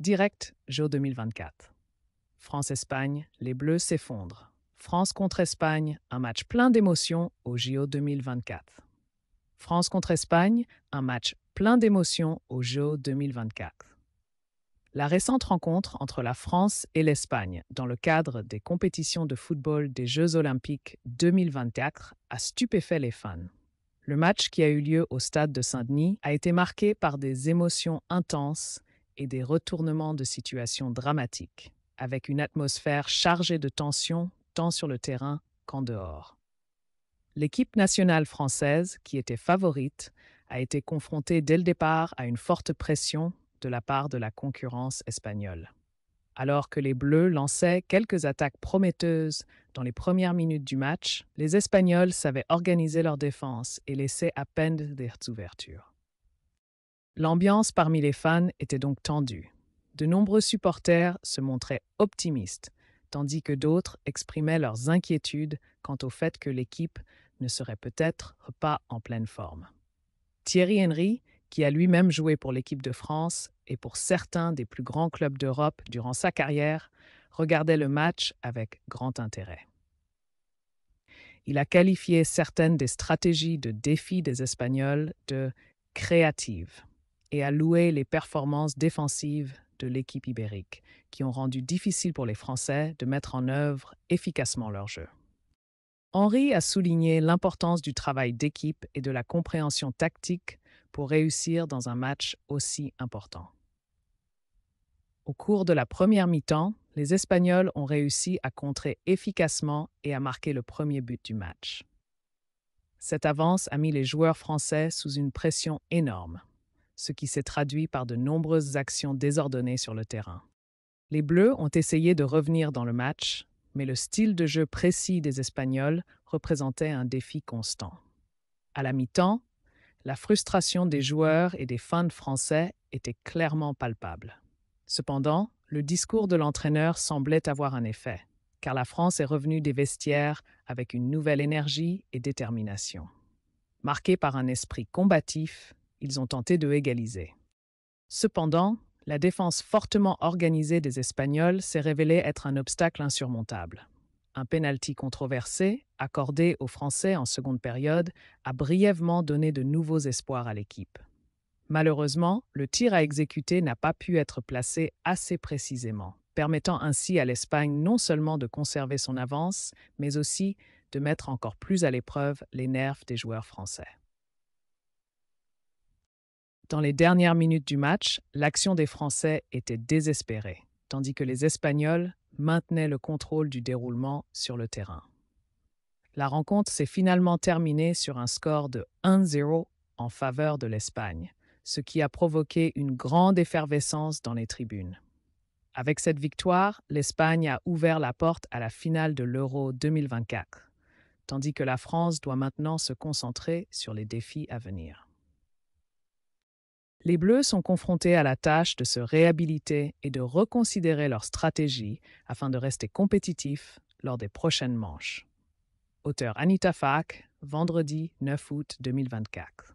Direct, Jour 2024. France-Espagne, les Bleus s'effondrent. France contre Espagne, un match plein d'émotions au JO 2024. France contre Espagne, un match plein d'émotions au JO 2024. La récente rencontre entre la France et l'Espagne dans le cadre des compétitions de football des Jeux olympiques 2024 a stupéfait les fans. Le match qui a eu lieu au stade de Saint-Denis a été marqué par des émotions intenses et des retournements de situation dramatiques, avec une atmosphère chargée de tensions tant sur le terrain qu'en dehors. L'équipe nationale française, qui était favorite, a été confrontée dès le départ à une forte pression de la part de la concurrence espagnole. Alors que les Bleus lançaient quelques attaques prometteuses dans les premières minutes du match, les Espagnols savaient organiser leur défense et laisser à peine des ouvertures. L'ambiance parmi les fans était donc tendue. De nombreux supporters se montraient optimistes, tandis que d'autres exprimaient leurs inquiétudes quant au fait que l'équipe ne serait peut-être pas en pleine forme. Thierry Henry, qui a lui-même joué pour l'équipe de France et pour certains des plus grands clubs d'Europe durant sa carrière, regardait le match avec grand intérêt. Il a qualifié certaines des stratégies de défi des Espagnols de créatives et à louer les performances défensives de l'équipe ibérique, qui ont rendu difficile pour les Français de mettre en œuvre efficacement leur jeu. Henri a souligné l'importance du travail d'équipe et de la compréhension tactique pour réussir dans un match aussi important. Au cours de la première mi-temps, les Espagnols ont réussi à contrer efficacement et à marquer le premier but du match. Cette avance a mis les joueurs français sous une pression énorme ce qui s'est traduit par de nombreuses actions désordonnées sur le terrain. Les Bleus ont essayé de revenir dans le match, mais le style de jeu précis des Espagnols représentait un défi constant. À la mi-temps, la frustration des joueurs et des fans français était clairement palpable. Cependant, le discours de l'entraîneur semblait avoir un effet, car la France est revenue des vestiaires avec une nouvelle énergie et détermination. Marquée par un esprit combatif, ils ont tenté de égaliser. Cependant, la défense fortement organisée des Espagnols s'est révélée être un obstacle insurmontable. Un pénalty controversé, accordé aux Français en seconde période, a brièvement donné de nouveaux espoirs à l'équipe. Malheureusement, le tir à exécuter n'a pas pu être placé assez précisément, permettant ainsi à l'Espagne non seulement de conserver son avance, mais aussi de mettre encore plus à l'épreuve les nerfs des joueurs français. Dans les dernières minutes du match, l'action des Français était désespérée, tandis que les Espagnols maintenaient le contrôle du déroulement sur le terrain. La rencontre s'est finalement terminée sur un score de 1-0 en faveur de l'Espagne, ce qui a provoqué une grande effervescence dans les tribunes. Avec cette victoire, l'Espagne a ouvert la porte à la finale de l'Euro 2024, tandis que la France doit maintenant se concentrer sur les défis à venir. Les Bleus sont confrontés à la tâche de se réhabiliter et de reconsidérer leur stratégie afin de rester compétitifs lors des prochaines manches. Auteur Anita Fak, vendredi 9 août 2024.